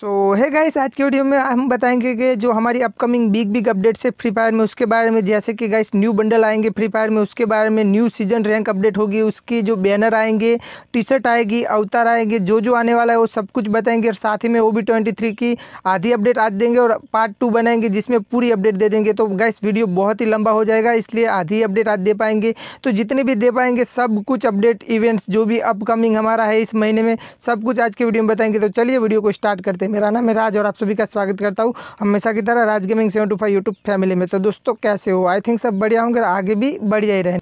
सो है गाइस आज के वीडियो में हम बताएंगे कि जो हमारी अपकमिंग बिग बिग अपडेट्स है फ्री फायर में उसके बारे में जैसे कि गाइस न्यू बंडल आएंगे फ्री फायर में उसके बारे में न्यू सीजन रैंक अपडेट होगी उसकी जो बैनर आएंगे टी शर्ट आएगी अवतार आएंगे जो जो आने वाला है वो सब कुछ बताएंगे और साथ ही में ओ बी ट्वेंटी थ्री की आधी अपडेट आज देंगे और पार्ट टू बनाएंगे जिसमें पूरी अपडेट दे देंगे तो गाइस वीडियो बहुत ही लंबा हो जाएगा इसलिए आधी अपडेट आज दे पाएंगे तो जितने भी दे पाएंगे सब कुछ अपडेट इवेंट्स जो भी अपकमिंग हमारा है इस महीने में सब कुछ आज के वीडियो में बताएंगे तो चलिए वीडियो को स्टार्ट करते हैं मेरा नाम है राज और आप सभी का स्वागत करता हूँ हमेशा की तरह Raj gaming seven two five YouTube family में तो दोस्तों कैसे हो आई थिंक सब बढ़िया होंगे आगे भी बढ़िया ही रहें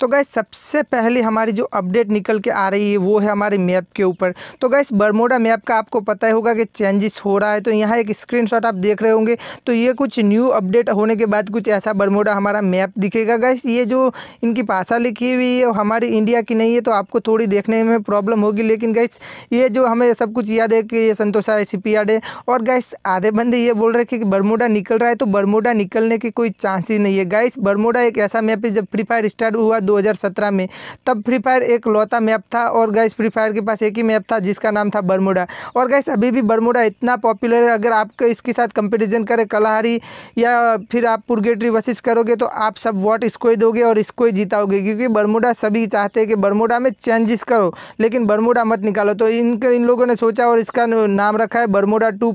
तो गैस सबसे पहले हमारी जो अपडेट निकल के आ रही है वो है हमारे मैप के ऊपर तो गैस बर्मोडा मैप का आपको पता ही होगा कि चेंजेस हो रहा है तो यहाँ एक स्क्रीनशॉट आप देख रहे होंगे तो ये कुछ न्यू अपडेट होने के बाद कुछ ऐसा बर्मोडा हमारा मैप दिखेगा गैस ये जो इनकी भाषा लिखी हुई है हमारी इंडिया की नहीं है तो आपको थोड़ी देखने में प्रॉब्लम होगी लेकिन गैस ये जो हमें सब कुछ याद है कि ये संतोषा रेसिपी सी है और गैस आधे बंदे ये बोल रहे थे कि बर्मोडा निकल रहा है तो बर्मोडा निकलने के कोई चांस ही नहीं है गैस बर्मोडा एक ऐसा मैप है जब फ्री फायर स्टार्ट हुआ 2017 में तब फ्री फायर एक लौता मैप था और गैस फ्री फायर के पास एक ही मैप था जिसका नाम था बरमुडा और गैस अभी भी बरमुडा इतना पॉपुलर है अगर आप इसके साथ कंपेरिजन करें कलाहारी या फिर आप पुरगेटरी वसिस करोगे तो आप सब वॉट इसको ही दोगे और इसको ही जीताओगे क्योंकि बरमुडा सभी चाहते हैं कि बरमुडा में चेंजेस करो लेकिन बरमुडा मत निकालो तो इनके इन लोगों ने सोचा और इसका नाम रखा है बरमोडा टू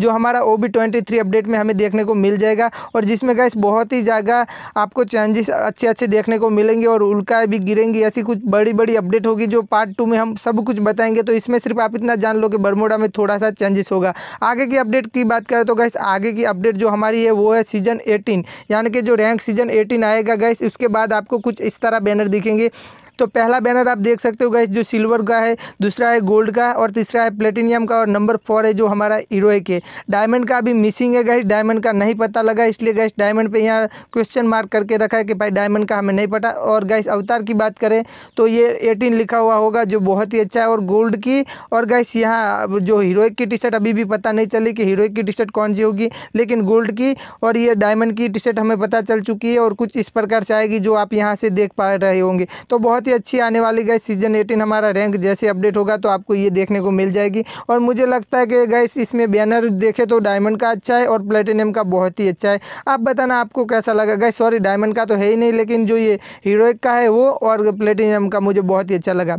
जो हमारा ओ बी अपडेट में हमें देखने को मिल जाएगा और जिसमें गैस बहुत ही ज़्यादा आपको चेंजेस अच्छे अच्छे देखने को मिलेंगे और उल्का भी गिरेंगी ऐसी कुछ बड़ी बड़ी अपडेट होगी जो पार्ट टू में हम सब कुछ बताएंगे तो इसमें सिर्फ आप इतना जान लो कि बरमोडा में थोड़ा सा चेंजेस होगा आगे की अपडेट की बात करें तो गैस आगे की अपडेट जो हमारी है वो है सीजन एटीन यानी कि जो रैंक सीजन एटीन आएगा गैस उसके बाद आपको कुछ इस तरह बैनर दिखेंगे तो पहला बैनर आप देख सकते हो गैस जो सिल्वर का है दूसरा है गोल्ड का और तीसरा है प्लेटिनियम का और नंबर फोर है जो हमारा हीरोए के डायमंड का अभी मिसिंग है गैस डायमंड का नहीं पता लगा इसलिए गैस डायमंड पर यहाँ क्वेश्चन मार्क करके रखा है कि भाई डायमंड का हमें नहीं पता और गैस अवतार की बात करें तो ये एटीन लिखा हुआ होगा जो बहुत ही अच्छा है और गोल्ड की और गैस यहाँ जो हीरोइक की टी शर्ट अभी भी पता नहीं चली कि हीरोइक की टी शर्ट कौन सी होगी लेकिन गोल्ड की और ये डायमंड की टी शर्ट हमें पता चल चुकी है और कुछ इस प्रकार से आएगी जो आप यहाँ से देख पा रहे होंगे तो बहुत ही अच्छी आने वाली गई सीजन एटीन हमारा रैंक जैसे अपडेट होगा तो आपको ये देखने को मिल जाएगी और मुझे लगता है कि गैस इसमें बैनर देखे तो डायमंड का अच्छा है और प्लेटिनियम का बहुत ही अच्छा है आप बताना आपको कैसा लगा गैस सॉरी डायमंड का तो है ही नहीं लेकिन जो ये हीरोइक का है वो और प्लेटिनियम का मुझे बहुत ही अच्छा लगा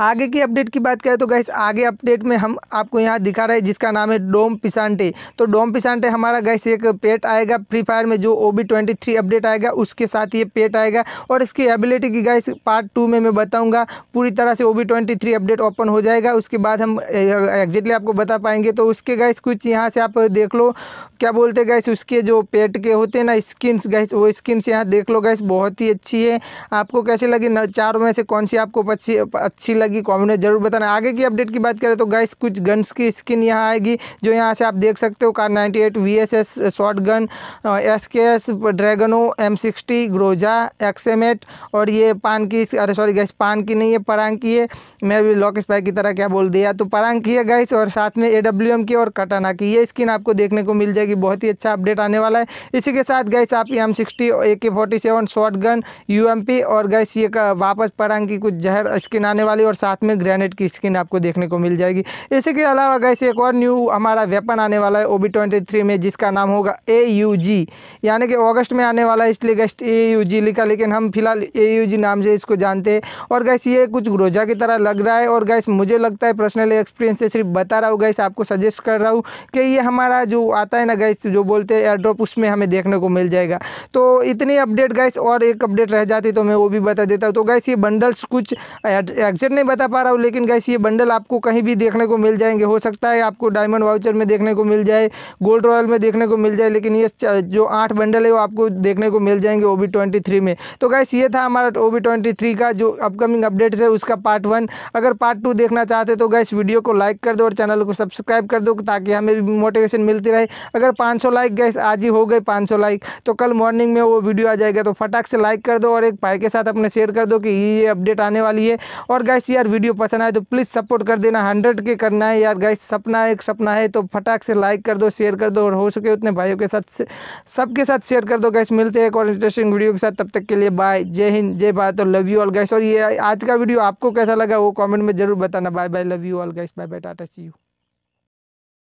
आगे की अपडेट की बात करें तो गैस आगे अपडेट में हम आपको यहाँ दिखा रहे हैं जिसका नाम है डोम पिसांटे तो डोम पिसांटे हमारा गैस एक पेट आएगा फ्री फायर में जो O B twenty three update आएगा उसके साथ ये पेट आएगा और इसकी एबिलिटी की गैस पार्ट टू में मैं बताऊँगा पूरी तरह से O B twenty three update open हो जाएगा उसके बाद हम एग्जैक्टली आपको बता पाएंगे तो उसके गैस कुछ यहाँ से आप देख लो क्या बोलते गैस उसके जो पेट के होते हैं ना स्किन्स गैस वो स्किन्स यहाँ देख लो गैस बहुत ही अच्छी है आपको कैसे लगे चारों में से कौन सी आपको अच्छी अच्छी लगी कॉमेंट में ज़रूर बताना आगे की अपडेट की बात करें तो गैस कुछ गन्स की स्किन यहाँ आएगी जो यहाँ से आप देख सकते हो Kar ninety eight V S S shotgun S K S Dragunov M sixty Groza XM eight और ये पान की अरे सॉरी गैस पान की नहीं है परांग की है मैं भी लॉक स्पाई की तरह क्या बोल दिया तो परांग की है गैस और साथ में ए डब्ल्यू एम की और कटाना की ये स्किन आपको देखने को मिल जाएगी बहुत ही अच्छा अपडेट आने वाला है इसी के साथ गैस आप M sixty A K forty seven shotgun U M P और गैस ये वापस परांग की कुछ जहर स्किन आने वाली और साथ में ग्रेनेड की स्किन आपको देखने को मिल जाएगी इसी के अलावा गैस एक और न्यू हमारा वेपन आने वाला है ओ बी में जिसका नाम होगा ए यू जी यानी कि ऑगस्ट में आने वाला है इसलिए गेस्ट ए यू जी लिखा लेकिन हम फिलहाल ए यू जी नाम से इसको जानते हैं और गैस ये कुछ ग्रोजा की तरह लग रहा है और गैस मुझे लगता है पर्सनल एक्सपीरियंस से सिर्फ बता रहा हूँ गैस आपको सजेस्ट कर रहा हूँ कि ये हमारा जो आता है ना गैस जो बोलते हैं एयरड्रॉप उसमें हमें देखने को मिल जाएगा तो इतनी अपडेट गैस और एक अपडेट रह जाती तो मैं वो भी बता देता हूँ तो गैस ये बंडल्स कुछ वाउचर नहीं बता पा रहा हूँ लेकिन गैस ये बंडल आपको कहीं भी देखने को मिल जाएंगे हो सकता है आपको डायमंड वाउचर में देखने को मिल जाए गोल्ड रॉयल में देखने को मिल जाए लेकिन ये जो आठ बंडल है वो आपको देखने को मिल जाएंगे ओ बी में तो गैस ये था हमारा ओ बी का जो अपकमिंग अपडेट्स है उसका पार्ट वन अगर पार्ट टू देखना चाहते तो गैस वीडियो को लाइक कर दो और चैनल को सब्सक्राइब कर दो ताकि हमें भी मोटिवेशन मिलती रहे अगर पाँच लाइक गैस आज ही हो गए पाँच लाइक तो कल मॉर्निंग में वो वीडियो आ जाएगा तो फटाक से लाइक कर दो और एक भाई के साथ अपने शेयर कर दो कि ये अपडेट आने वाली है और और गैस यार वीडियो पसंद आए तो प्लीज़ सपोर्ट कर देना हंड्रेड के करना है यार गैस सपना एक सपना है तो फटाक से लाइक कर दो शेयर कर दो और हो सके उतने भाइयों के साथ सबके साथ शेयर कर दो गैस मिलते हैं एक और इंटरेस्टिंग वीडियो के साथ तब तक के लिए बाय जय हिंद जय भारत और लव यू ऑल गैस और ये आज का वीडियो आपको कैसा लगा वो कॉमेंट में जरूर बताना bye bye love you all guys bye bye tata see you